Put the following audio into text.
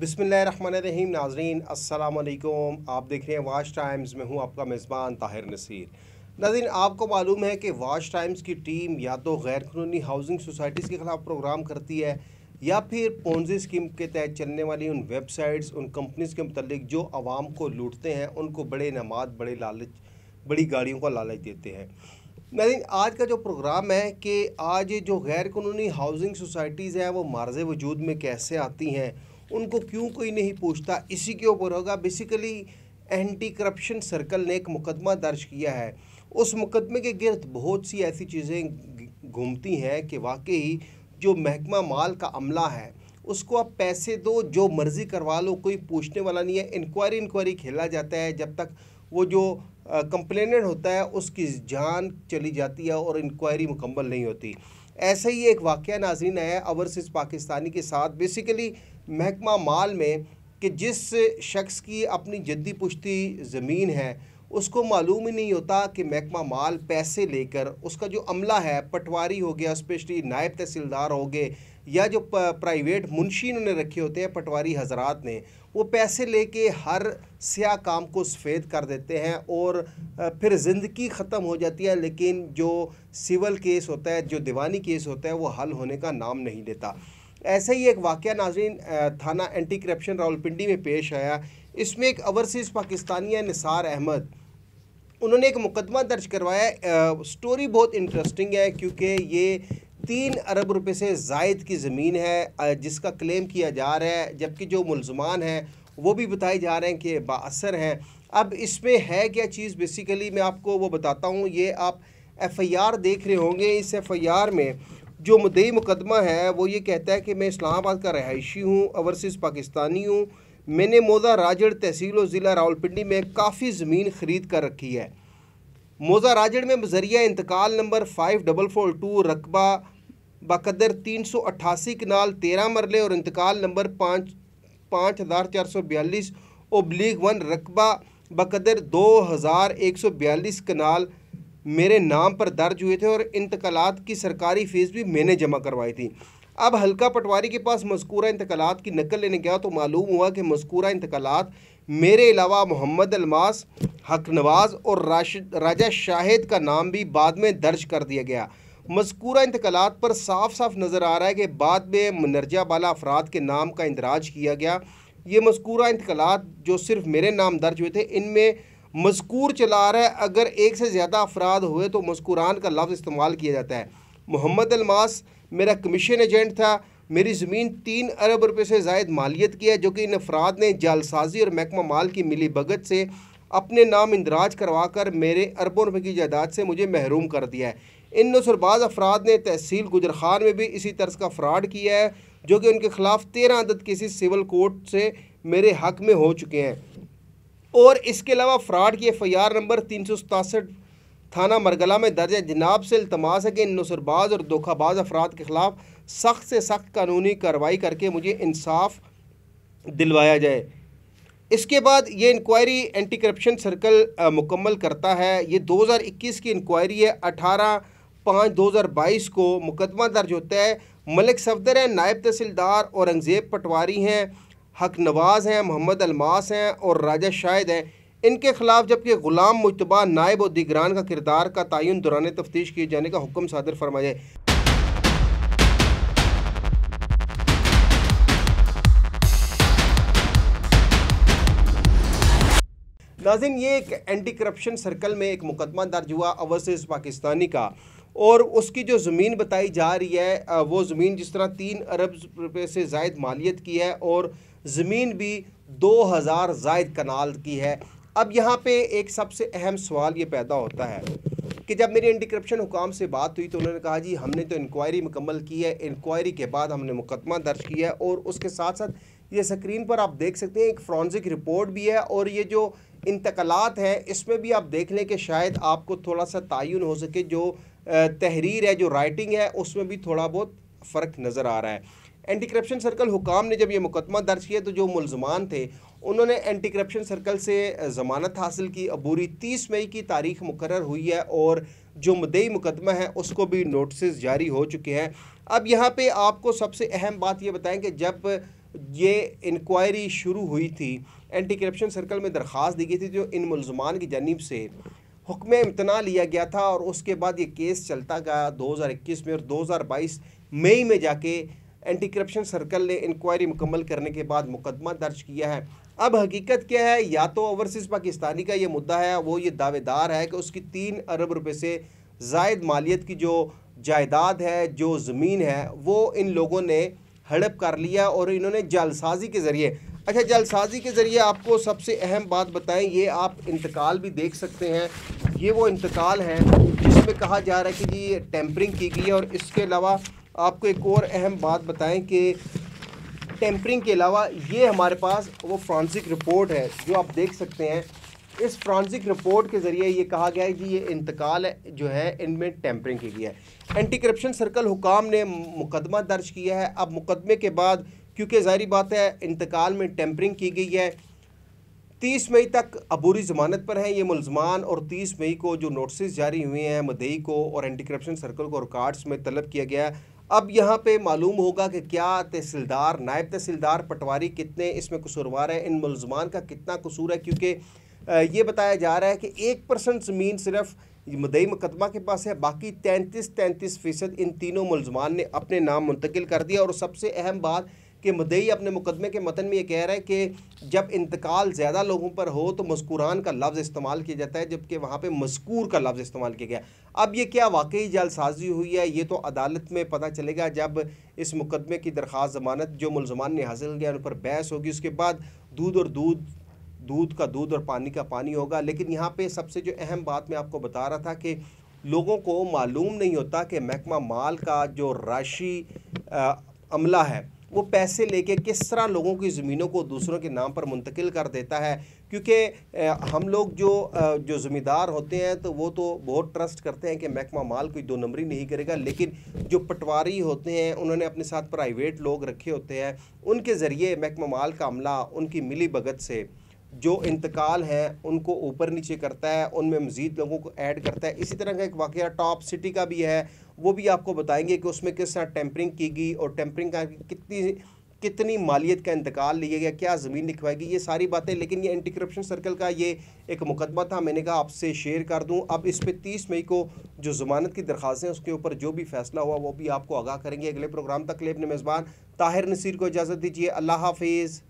बिसमीम नाजरीन असल आप देख रहे हैं वाश टाइम्स में हूँ आपका मेज़बान ताहिर नसीर नाजीन आपको मालूम है कि वाच टाइम्स की टीम या तो गैर कानूनी हाउसिंग सोसाइटीज़ के ख़िलाफ़ प्रोग्राम करती है या फिर पोन्जी स्कीम के तहत चलने वाली उन वेबसाइट्स उन कंपनीज़ के मतलब जो आवाम को लूटते हैं उनको बड़े इनामत बड़े लालच बड़ी गाड़ियों का लालच देते हैं नाजीन आज का जो प्रोग्राम है कि आज जो गैर कानूनी हाउसिंग सोसाइटीज़ हैं वो मार्ज वजूद में कैसे आती हैं उनको क्यों कोई नहीं पूछता इसी के ऊपर होगा बेसिकली एंटी करप्शन सर्कल ने एक मुकदमा दर्ज किया है उस मुकदमे के गिरद बहुत सी ऐसी चीज़ें घूमती हैं कि वाकई जो महकमा माल का अमला है उसको आप पैसे दो जो मर्ज़ी करवा लो कोई पूछने वाला नहीं है इंक्वायरी इंक्वायरी खेला जाता है जब तक वो जो कंप्लेनेंट होता है उसकी जान चली जाती है और इंक्वायरी मुकम्मल नहीं होती ऐसा ही एक वाक़ नाजीन है अवरसिस पाकिस्तानी के साथ बेसिकली महकमा माल में कि जिस शख्स की अपनी जद्दी पुश्ती ज़मीन है उसको मालूम ही नहीं होता कि महकमा माल पैसे लेकर उसका जो अमला है पटवारी हो गया स्पेशली नायब तहसीलदार हो गए या जो प्राइवेट मुंशी उन्होंने रखे होते हैं पटवारी हजरात ने वो पैसे लेके हर स्या काम को सफ़ेद कर देते हैं और फिर ज़िंदगी ख़त्म हो जाती है लेकिन जो सिविल केस होता है जो दीवानी केस होता है वो हल होने का नाम नहीं लेता ऐसा ही एक वाक़ नाजरीन थाना एंटी करप्शन रावलपिंडी में पेश आया इसमें एक अवरसीज़ पाकिस्तानिया निसार अहमद उन्होंने एक मुकदमा दर्ज करवाया आ, स्टोरी बहुत इंटरेस्टिंग है क्योंकि ये तीन अरब रुपए से जायद की ज़मीन है जिसका क्लेम किया जा रहा है जबकि जो मुलजमान हैं वो भी बताए जा रहे हैं कि बासर हैं अब इसमें है क्या चीज़ बेसिकली मैं आपको वो बताता हूँ ये आप एफ़ आई आर देख रहे होंगे इस एफ़ आई आर में जो मुदई मुकदमा है वो ये कहता है कि मैं इस्लामाबाद का रहायशी हूँ ओवरसीज़ पाकिस्तानी हूँ मैंने मोज़ा राजड़ तहसील और ज़िला रावलपिंडी में काफ़ी ज़मीन खरीद कर रखी है मोज़ा राजड़ में बजरिया इंतकाल number five double four two रकबा बकदर तीन सौ अट्ठासी कनाल तेरह मरले और इंतकाल नंबर पाँच पाँच हज़ार चार सौ बयालीस ओब्लीग वन रकबा बकदर दो हज़ार एक सौ बयालीस कनाल मेरे नाम पर दर्ज हुए थे और इंतकालात की सरकारी फ़ीस भी मैंने जमा करवाई थी अब हल्का पटवारी के पास मस्कूरा इंतकालत की नकल लेने गया तो मालूम हुआ कि मस्कूरा इंतकालत मेरे अलावा मोहम्मद अलमास हकनवाज और राशिद राजा शाहिद का नाम भी बाद में दर्ज कर दिया गया मस्कूरा इंतकालत पर साफ साफ नज़र आ रहा है कि बाद में मनरजा बाला अफराद के नाम का इंदराज किया गया ये मस्कूरा इंतकालत जो सिर्फ मेरे नाम दर्ज हुए थे इनमें मजकूर चला रहा है अगर एक से ज़्यादा अफराद हुए तो मस्कुरान का लफ्ज़ इस्तेमाल किया जाता है मोहम्मद अलमास मेरा कमीशन एजेंट था मेरी ज़मीन तीन अरब रुपये से जायद मालियत की है जो कि इन अफराद ने जालसाजी और महकमा माल की मिली भगत से अपने नाम इंदराज करवा कर मेरे अरबों रुपये की जायदाद से मुझे महरूम कर दिया है इन नसरबाज अफराद ने तहसील गुजर खान में भी इसी तर्ज का फ्रॉड किया है जो कि उनके खिलाफ तेरह अदद किसी सिविल कोर्ट से मेरे हक में हो चुके हैं और इसके अलावा फ्रॉड की एफ आई आर नंबर तीन सौ सतासठ थाना मरगला में दर्ज जनाब से अल्तमास है कि इन नसरबाज और धोखाबाज अफराद के ख़िलाफ़ सख्त से सख्त कानूनी कार्रवाई करके मुझे इंसाफ दिलवाया जाए इसके बाद ये इंक्वायरी एंटी करप्शन सर्कल मुकम्मल करता है ये 2021 की इंक्वायरी है 18 पाँच 2022 को मुकदमा दर्ज होता है मलिक सफदर हैं नायब तहसीलदार औरंगज़ेब पटवारी हैं हक नवाज़ हैं मोहम्मद अलमास हैं और राजा शाहिद हैं इनके खिलाफ जबकि गुलाम मुशतबा नायब और दिगरान का किरदार का तयन दौरान तफ्तीश किए जाने का हुक्म सादर फरमाया नाजिन ये एक एंटी करप्शन सर्कल में एक मुकदमा दर्ज हुआ अवर्सेस पाकिस्तानी का और उसकी जो ज़मीन बताई जा रही है वो ज़मीन जिस तरह तीन अरब रुपये से जायद मालियत की है और ज़मीन भी दो हज़ार जायद कनाल की है अब यहाँ पे एक सबसे अहम सवाल ये पैदा होता है कि जब मेरी इंडिक्रप्शन हुकाम से बात हुई तो उन्होंने कहा जी हमने तो इंक्वायरी मुकम्मल की है इंक्वायरी के बाद हमने मुकदमा दर्ज किया है और उसके साथ साथ ये स्क्रीन पर आप देख सकते हैं एक फ्रॉन्जिक रिपोर्ट भी है और ये जो इंतकलात हैं इसमें भी आप देख लें कि शायद आपको थोड़ा सा तयन हो सके जो तहरीर है जो राइटिंग है उसमें भी थोड़ा बहुत फ़र्क नज़र आ रहा है एंटी करप्शन सर्कल हुकाम ने जब ये मुकदमा दर्ज किया तो जो मुलजमान थे उन्होंने एंटी करप्शन सर्कल से ज़मानत हासिल की अबूरी तीस मई की तारीख मुकर हुई है और जो मदई मुकदमा है उसको भी नोटिस जारी हो चुके हैं अब यहाँ पर आपको सबसे अहम बात ये बताएँ कि जब ये इंक्वायरी शुरू हुई थी एंटी करप्शन सर्कल में दरख्वास्त दी गई थी जो तो इन मुलजमान की जानब से हुक्म इम्तना लिया गया था और उसके बाद ये केस चलता गया 2021 में और 2022 मई में जाके एंटी करप्शन सर्कल ने इंक्वायरी मुकम्मल करने के बाद मुकदमा दर्ज किया है अब हकीकत क्या है या तो ओवरसीज़ पाकिस्तानी का ये मुद्दा है वो ये दावेदार है कि उसकी तीन अरब रुपये से जायद मालियत की जो जायदाद है जो ज़मीन है वो इन लोगों ने हड़प कर लिया और इन्होंने जालसाजी के ज़रिए अच्छा जालसाजी के ज़रिए आपको सबसे अहम बात बताएं ये आप इंतकाल भी देख सकते हैं ये वो इंतकाल है जिसमें कहा जा रहा है कि जी टेम्परिंग की गई है और इसके अलावा आपको एक और अहम बात बताएं कि टेम्परिंग के अलावा ये हमारे पास वो फ्रांसिक रिपोर्ट है जो आप देख सकते हैं इस फ्रांसिक रिपोर्ट के ज़रिए ये कहा गया है कि ये इंतकाल जो है इनमें टेम्परिंग की गई है एंटी करप्शन सर्कल हुकाम ने मुकदमा दर्ज किया है अब मुकदमे के बाद क्योंकि जारी बात है इंतकाल में टेम्परिंग की गई है तीस मई तक अबूरी ज़मानत पर हैं ये मुलजमान और तीस मई को जो नोटिस जारी हुए हैं मदई को और एंटी करप्शन सर्कल को रिकार्ड्स में तलब किया गया है अब यहाँ पे मालूम होगा कि क्या तहसीलदार नायब तहसीलदार पटवारी कितने इसमें कसूरवार हैं इन मुलजमान का कितना कसूर है क्योंकि ये बताया जा रहा है कि एक परसेंट ज़मीन सिर्फ मदई मुकदमा के पास है बाकी तैंतीस तैंतीस फ़ीसद इन तीनों मुलजमान ने अपने नाम मुंतकिल कर दिया और सबसे अहम बात कि मदई अपने मुकदमे के मतन में ये कह रहा है कि जब इंतकाल ज़्यादा लोगों पर हो तो मस्कुरान का लफ्ज़ इस्तेमाल किया जाता है जबकि वहाँ पर मस्कूर का लफ्ज़ इस्तेमाल किया गया अब ये क्या वाकई जालसाजी हुई है ये तो अदालत में पता चलेगा जब इस मुकदमे की दरख्वास्त जमानत जो मुलजमान ने हासिल किया उन पर बहस होगी उसके बाद दूध और दूध दूध का दूध और पानी का पानी होगा लेकिन यहाँ पर सबसे जो अहम बात मैं आपको बता रहा था कि लोगों को मालूम नहीं होता कि महकमा माल का जो राशि अमला है वो पैसे लेके किस तरह लोगों की ज़मीनों को दूसरों के नाम पर मुंतकिल कर देता है क्योंकि हम लोग जो जो ज़मींदार होते हैं तो वो तो बहुत ट्रस्ट करते हैं कि महकमा माल कोई दो नंबरी नहीं करेगा लेकिन जो पटवारी होते हैं उन्होंने अपने साथ प्राइवेट लोग रखे होते हैं उनके ज़रिए महकमा माल का अमला उनकी मिली भगत से जो इंतकाल हैं उनको ऊपर नीचे करता है उनमें मज़ीद लोगों को ऐड करता है इसी तरह का एक वाक़ टॉप सिटी का भी है वो भी आपको बताएंगे कि उसमें किस तरह टेम्परिंग की गई और टेम्परिंग का कितनी कितनी मालियत का इंतकाल लिया गया क्या ज़मीन लिखवाएगी ये सारी बातें लेकिन ये एंटी करप्शन सर्कल का ये एक मुकदमा था मैंने कहा आपसे शेयर कर दूं अब इस पर तीस मई को जो ज़मानत की हैं उसके ऊपर जो भी फैसला हुआ वो भी आपको आगाह करेंगे अगले प्रोग्राम तक ले अपने मेज़बान ताहिर नसीर को इजाज़त दीजिए अल्लाह हाफिज़